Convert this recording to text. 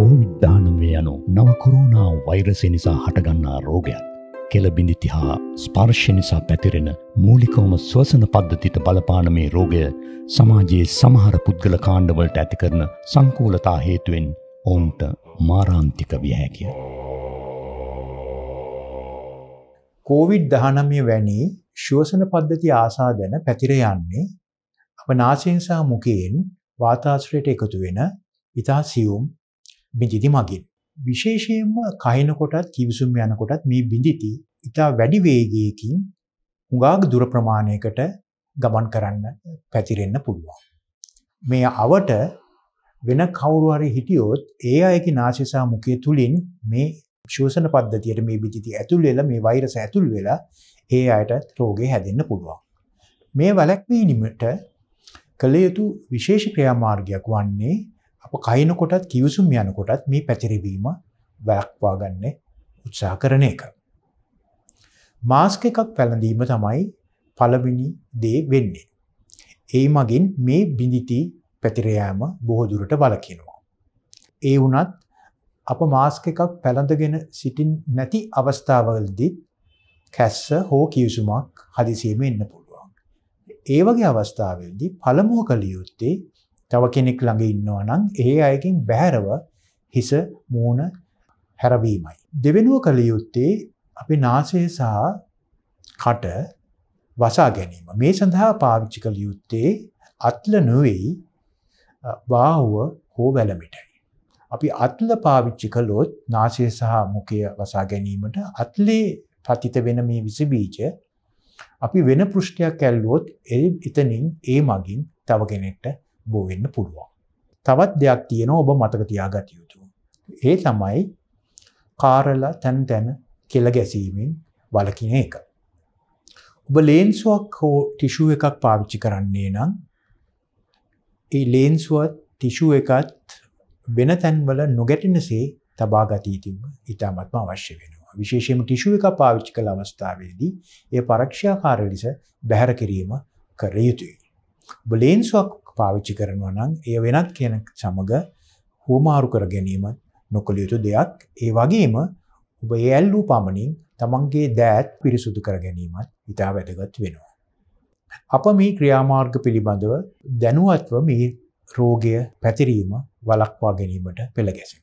කෝවිද්ධානමය යනු නව කොරෝනා වෛරසය නිසා හටගන්නා රෝගයක්. කෙලබිඳිති හා ස්පර්ශ නිසා පැතිරෙන මූලිකවම ස්වසන පද්ධතිත බලපාන මේ රෝගය සමාජයේ සමහර පුද්ගල කාණ්ඩවලට ඇති කරන සංකූලතා හේතුවෙන් ඔවුන්ට මාරාන්තික විය හැකිය. කෝවිඩ් දහනමිය වැනි ශ්වසන පද්ධති ආසාදන පැතිර යන්නේ අප නාසයෙන් සහ මුකයෙන් වාතාශ්‍රයට එකතු වෙන ඉතා සියුම් බිඳිති මගින්. විශේෂයෙන්ම කහිනකොටත් කිවිසුම් යනකොටත් මේ බිඳිති ඉතා වැඩි වේගයකින් හුඟාග දුර ප්‍රමාණයකට ගමන් කරන්න පැතිරෙන්න පුළුවන්. මේ අවට වෙන කවුරුහරි හිටියොත් ඒ අයකි නාශසා මුකය තුළින් මේ ශෝෂණ පද්ධතියට මේ බිජිති ඇතුල් වෙලා මේ වෛරස ඇතුල් වෙලා ඒ අයට රෝගය හැදන්න පුළුවන්. මේ වැලැක්වීනිමට කළ යුතු විශේෂ ක්‍රියාමාර්ගයක් වන්නේ අප කයිනකොටත් කිවසුම් යනකොටත් මේ පැතිරිවීම වැලක්වාගන්න උත්සා කරන එක. මාස්ක එකක් පැළඳීම තමයි පළබිනි දේ වෙන්නේ. ඒ මගින් මේ බිඳිති පැතිරයෑම බොහෝදුරට බලකිනවා. ඒ වනත් අප මාස්ක එකක් පැළඳගෙන සිටින් නැති අවස්ථාවල්දිත් කැස්ස හෝ කිවසුමක් හදිසියම එන්න පුළුවන්. ඒ වගේ අවස්ථාවල්දි පළමුුව කළ යුත්තේ තව කෙනෙක් ළඟ ඉන්නවා නම් ඒ අයකින් බැහැරව හිස මූුණ හැරවීමයි. දෙවෙනුව කළ යුත්තේ අපි නාසය සහ කට වසා ගැනීම. මේ සඳහා පාවිච්චි කළ යුත්තේ අත්ල නොවෙයි බාහුව හෝ වැලමිටයි. අපි අත්ල පාවිච්චි කළොත් නාසය සහ මුකය වසා ගැනීමට අත්ලේ පතිත වෙන මේ විසබීජ අපි වෙන පෘෂ්ටයක් ඇල්ලුවොත් එතනින් ඒ මගින් තව කෙනෙක්ට බෝවෙන්න පුළුවන්. තවත් දෙයක් තියෙන ඔබ මතක තියාගත යුතු. ඒ තමයි කාරලා තැන් තැන කෙල ගැසීමෙන් වලකින එක. ඔබ ලේන්සුවක් හෝ ටිෂුව එකක් පාවිච්චි කරන්නේ නම් ඒ ලේන්සුවත් ටිෂුව එකත් වෙන තැන්වල නොගැටිනසේ තබා ගතීතිම ඉතාමත්ම අවශ්‍ය වෙනවා. විශේෂම ටිෂුව එක පාවිච්චි කළ අවස්ථාවේදී ඒ පරක්ෂාකාර ලෙස බැහැර කිරීම කර යුතුයි. බලේන්සුවක් පාවිච්චි කරනවා නම් ඒ වෙනත් කියන සමග හෝමාරු කර ගැනීම නොකළ යුතු දෙයක් ඒ වගේම ඔබ ඒ ඇල්ලූ පමණින් තමන්ගේ දෑත් පිරිසුදු කර ගැනීමත් ඉතා වැදගත් වෙනවා. අප මේ ක්‍රියාමාර්ග පිළිබඳව දැනුවත්ව මේ රෝගය පැතිරීම වලක්වා ගැනීමට පෙළගැසිම.